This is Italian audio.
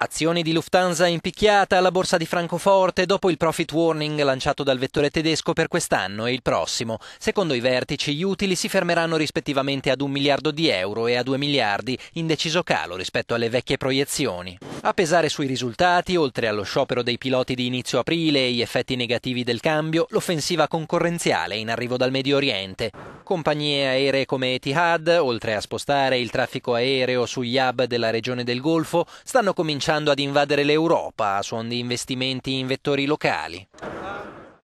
Azioni di Lufthansa in picchiata alla borsa di Francoforte dopo il profit warning lanciato dal vettore tedesco per quest'anno e il prossimo. Secondo i vertici, gli utili si fermeranno rispettivamente ad un miliardo di euro e a due miliardi, in deciso calo rispetto alle vecchie proiezioni. A pesare sui risultati, oltre allo sciopero dei piloti di inizio aprile e gli effetti negativi del cambio, l'offensiva concorrenziale in arrivo dal Medio Oriente compagnie aeree come Etihad, oltre a spostare il traffico aereo sugli hub della regione del Golfo, stanno cominciando ad invadere l'Europa a suon di investimenti in vettori locali.